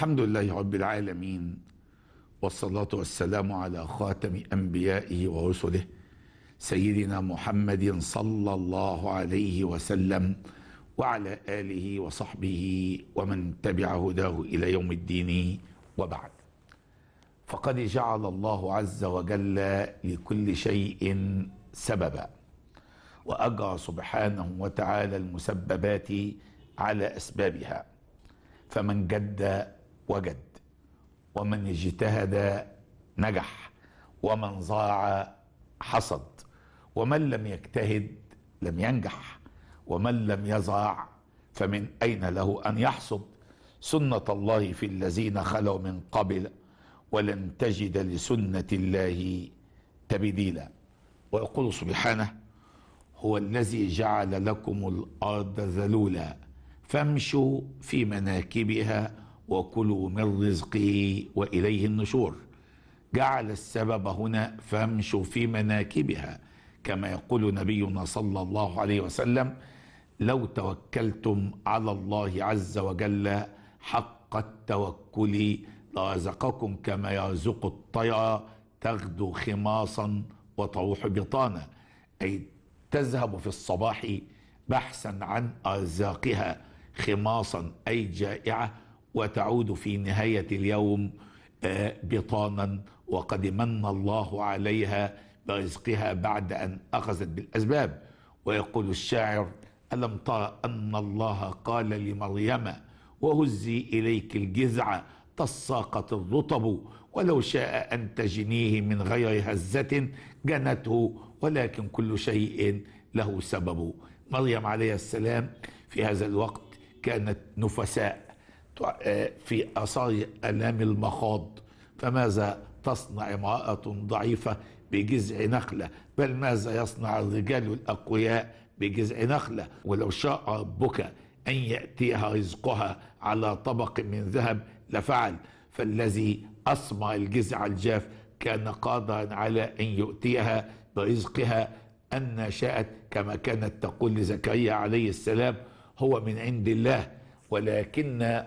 الحمد لله رب العالمين والصلاة والسلام على خاتم أنبيائه ورسله سيدنا محمد صلى الله عليه وسلم وعلى آله وصحبه ومن تبع هداه إلى يوم الدين وبعد فقد جعل الله عز وجل لكل شيء سببا وأجرى سبحانه وتعالى المسببات على أسبابها فمن جد وجد ومن اجتهد نجح ومن ضاع حصد ومن لم يجتهد لم ينجح ومن لم يزرع فمن أين له أن يحصد سنة الله في الذين خلوا من قبل ولن تجد لسنة الله تبديلا ويقول سبحانه هو الذي جعل لكم الأرض ذلولا فامشوا في مناكبها وكلوا من رزقه واليه النشور جعل السبب هنا فامشوا في مناكبها كما يقول نبينا صلى الله عليه وسلم لو توكلتم على الله عز وجل حق التوكل لرزقكم كما يرزق الطير تغدو خماصا وتروح بطانا اي تذهب في الصباح بحثا عن ارزاقها خماصا اي جائعه وتعود في نهاية اليوم آه، بطانا وقد من الله عليها برزقها بعد أن أخذت بالأسباب ويقول الشاعر ألم تر أن الله قال لمريم وهزي إليك الجذع تساقط الرطب ولو شاء أن تجنيه من غير هزة جنته ولكن كل شيء له سبب مريم عليه السلام في هذا الوقت كانت نفساء آه، في اثار الام المخاض فماذا تصنع امراه ضعيفه بجذع نخله بل ماذا يصنع الرجال الاقوياء بجذع نخله ولو شاء ربك ان ياتيها رزقها على طبق من ذهب لفعل فالذي اصمع الجذع الجاف كان قادرا على ان يؤتيها برزقها ان شاءت كما كانت تقول لزكريا عليه السلام هو من عند الله ولكن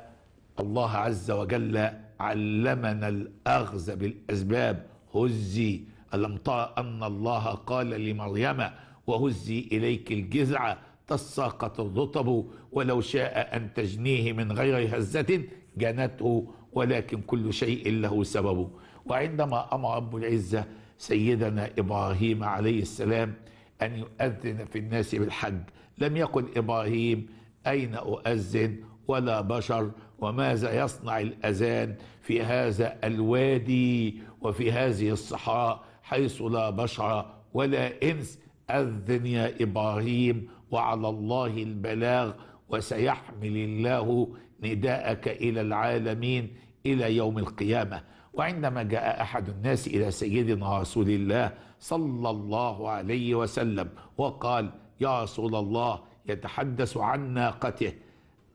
الله عز وجل علمنا الأخذ بالأسباب هزي ألم ترى أن الله قال لمريم وهزي إليك الجذع تساقط الرطب ولو شاء أن تجنيه من غير هزة جنته ولكن كل شيء له سبب وعندما أمر رب العزة سيدنا إبراهيم عليه السلام أن يؤذن في الناس بالحج لم يقل إبراهيم أين أؤذن ولا بشر وماذا يصنع الاذان في هذا الوادي وفي هذه الصحراء حيث لا بشر ولا انس اذن يا ابراهيم وعلى الله البلاغ وسيحمل الله نداءك الى العالمين الى يوم القيامه وعندما جاء احد الناس الى سيدنا رسول الله صلى الله عليه وسلم وقال يا رسول الله يتحدث عن ناقته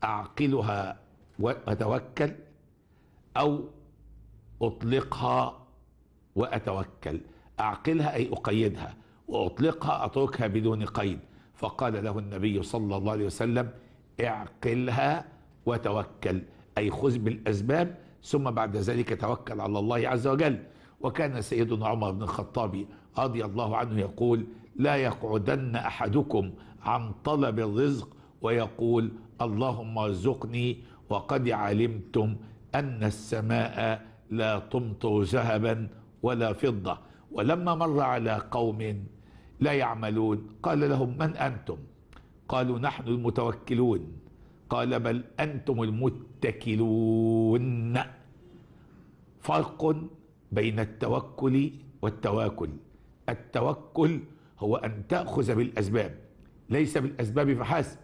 أعقلها وأتوكل أو أطلقها وأتوكل أعقلها أي أقيدها وأطلقها أتركها بدون قيد فقال له النبي صلى الله عليه وسلم اعقلها وتوكل أي خذ بالأسباب ثم بعد ذلك توكل على الله عز وجل وكان سيدنا عمر بن الخطاب رضي الله عنه يقول لا يقعدن أحدكم عن طلب الرزق ويقول اللهم ارزقني وقد علمتم أن السماء لا تمطر ذهبا ولا فضة ولما مر على قوم لا يعملون قال لهم من أنتم قالوا نحن المتوكلون قال بل أنتم المتكلون فرق بين التوكل والتواكل التوكل هو أن تأخذ بالأسباب ليس بالأسباب فحسب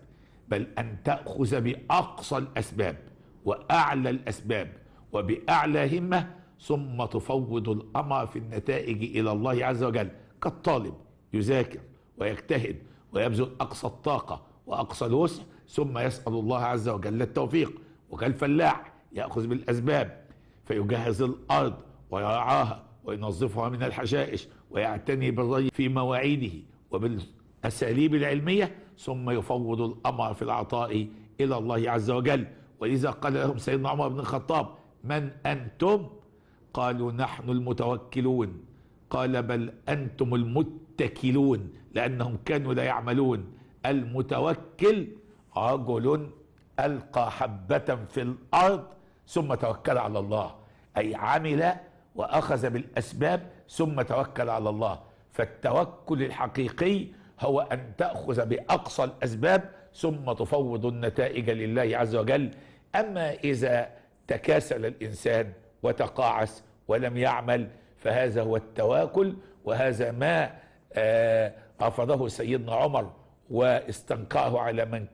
بل أن تأخذ بأقصى الأسباب وأعلى الأسباب وبأعلى همة ثم تفوض الأمر في النتائج إلى الله عز وجل كالطالب يذاكر ويجتهد ويبذل أقصى الطاقة وأقصى الوسع ثم يسأل الله عز وجل التوفيق وكالفلاح يأخذ بالأسباب فيجهز الأرض ويرعاها وينظفها من الحشائش ويعتني بالري في مواعيده وبال الأساليب العلمية ثم يفوض الأمر في العطاء إلى الله عز وجل ولذا قال لهم سيدنا عمر بن الخطاب من أنتم قالوا نحن المتوكلون قال بل أنتم المتكلون لأنهم كانوا لا يعملون المتوكل رجل ألقى حبة في الأرض ثم توكل على الله أي عمل وأخذ بالأسباب ثم توكل على الله فالتوكل الحقيقي هو أن تأخذ بأقصى الأسباب ثم تفوض النتائج لله عز وجل أما إذا تكاسل الإنسان وتقاعس ولم يعمل فهذا هو التواكل وهذا ما آه، رفضه سيدنا عمر واستنقاه على من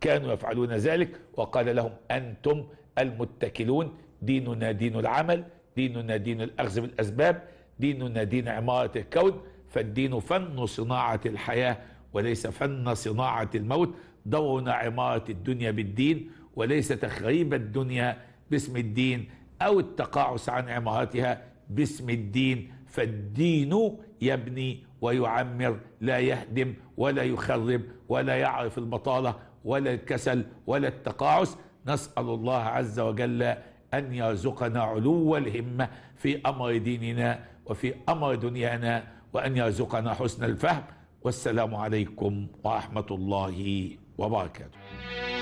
كانوا يفعلون ذلك وقال لهم أنتم المتكلون ديننا دين العمل ديننا دين الأخذ بالأسباب ديننا دين عمارة الكون فالدين فن صناعة الحياة وليس فن صناعة الموت ضوء عمارة الدنيا بالدين وليس تخريب الدنيا باسم الدين أو التقاعس عن عمارتها باسم الدين فالدين يبني ويعمر لا يهدم ولا يخرب ولا يعرف البطالة ولا الكسل ولا التقاعس نسأل الله عز وجل أن يرزقنا علو الهمة في أمر ديننا وفي أمر دنيانا وأن يرزقنا حسن الفهم والسلام عليكم ورحمة الله وبركاته